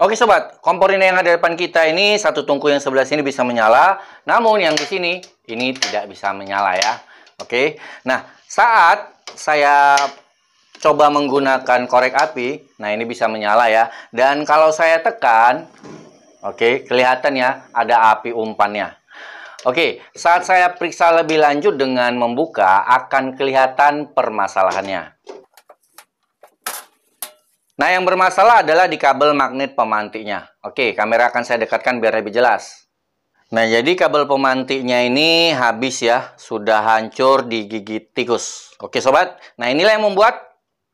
Oke sobat, kompor ini yang ada depan kita ini satu tungku yang sebelah sini bisa menyala, namun yang di sini ini tidak bisa menyala ya. Oke. Nah, saat saya coba menggunakan korek api, nah ini bisa menyala ya. Dan kalau saya tekan, oke, kelihatan ya ada api umpannya. Oke, saat saya periksa lebih lanjut dengan membuka akan kelihatan permasalahannya. Nah, yang bermasalah adalah di kabel magnet pemantiknya. Oke, kamera akan saya dekatkan biar lebih jelas. Nah, jadi kabel pemantiknya ini habis ya, sudah hancur digigit tikus. Oke, sobat. Nah, inilah yang membuat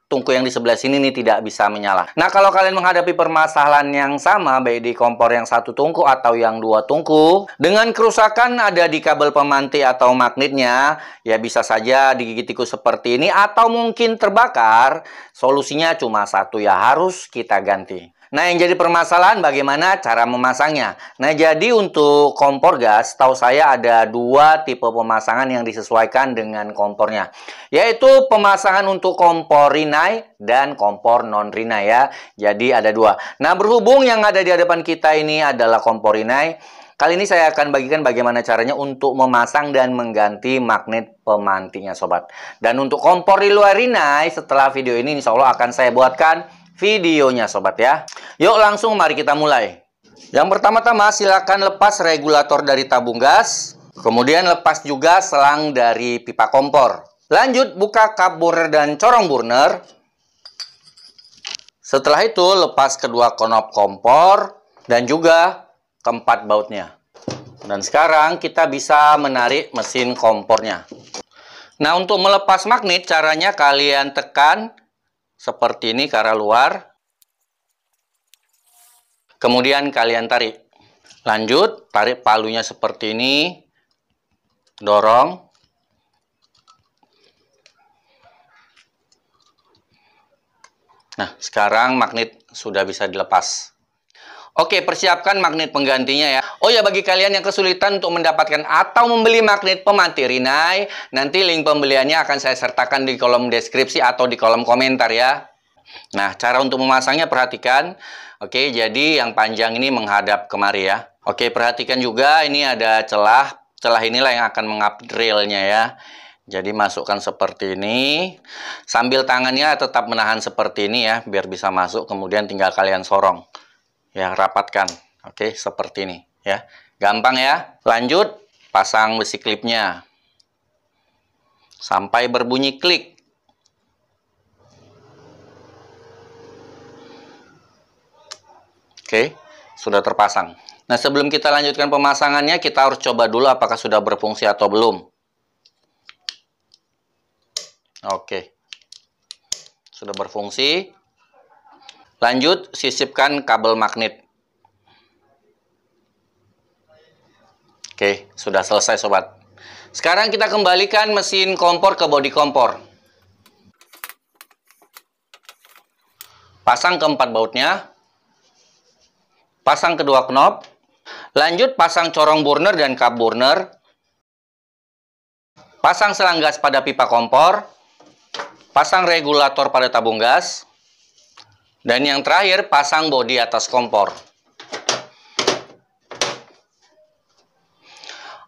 tungku yang di sebelah sini nih tidak bisa menyala. Nah, kalau kalian menghadapi permasalahan yang sama, baik di kompor yang satu tungku atau yang dua tungku, dengan kerusakan ada di kabel pemantik atau magnetnya, ya bisa saja digigit tikus seperti ini atau mungkin terbakar, solusinya cuma satu ya harus kita ganti. Nah, yang jadi permasalahan bagaimana cara memasangnya. Nah, jadi untuk kompor gas, tahu saya ada dua tipe pemasangan yang disesuaikan dengan kompornya, yaitu pemasangan untuk kompor rinai dan kompor non rinai ya. Jadi ada dua. Nah, berhubung yang ada di hadapan kita ini adalah kompor rinai, Kali ini saya akan bagikan bagaimana caranya untuk memasang dan mengganti magnet pemantinya sobat. Dan untuk kompor di luar rinai setelah video ini insya Allah akan saya buatkan videonya sobat ya. Yuk langsung mari kita mulai. Yang pertama-tama silakan lepas regulator dari tabung gas, kemudian lepas juga selang dari pipa kompor. Lanjut buka cup burner dan corong burner. Setelah itu lepas kedua konop kompor dan juga keempat bautnya. Dan sekarang kita bisa menarik mesin kompornya. Nah, untuk melepas magnet caranya kalian tekan seperti ini ke arah luar. Kemudian kalian tarik. Lanjut, tarik palunya seperti ini. Dorong. Nah, sekarang magnet sudah bisa dilepas. Oke, persiapkan magnet penggantinya ya. Oh ya, bagi kalian yang kesulitan untuk mendapatkan atau membeli magnet pemanti Rinai, nanti link pembeliannya akan saya sertakan di kolom deskripsi atau di kolom komentar ya. Nah, cara untuk memasangnya perhatikan. Oke, jadi yang panjang ini menghadap kemari ya. Oke, perhatikan juga ini ada celah. Celah inilah yang akan mengap drillnya ya. Jadi masukkan seperti ini. Sambil tangannya tetap menahan seperti ini ya, biar bisa masuk. Kemudian tinggal kalian sorong. Ya, rapatkan. Oke, seperti ini ya. Gampang ya. Lanjut, pasang besi klipnya. Sampai berbunyi klik. Oke, sudah terpasang. Nah, sebelum kita lanjutkan pemasangannya, kita harus coba dulu apakah sudah berfungsi atau belum. Oke. Sudah berfungsi. Lanjut, sisipkan kabel magnet. Oke, sudah selesai sobat. Sekarang kita kembalikan mesin kompor ke bodi kompor. Pasang keempat bautnya pasang kedua knob, lanjut pasang corong burner dan cup burner, pasang selang gas pada pipa kompor, pasang regulator pada tabung gas, dan yang terakhir pasang bodi atas kompor.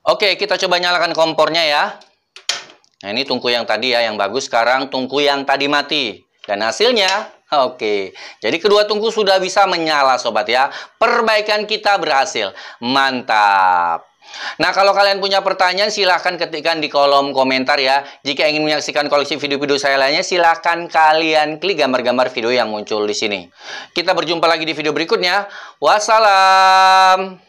Oke, kita coba nyalakan kompornya ya. Nah, ini tungku yang tadi ya, yang bagus. Sekarang tungku yang tadi mati. Dan hasilnya Oke, jadi kedua tungku sudah bisa menyala sobat ya. Perbaikan kita berhasil. Mantap. Nah, kalau kalian punya pertanyaan, silahkan ketikkan di kolom komentar ya. Jika ingin menyaksikan koleksi video-video saya lainnya, silahkan kalian klik gambar-gambar video yang muncul di sini. Kita berjumpa lagi di video berikutnya. Wassalam.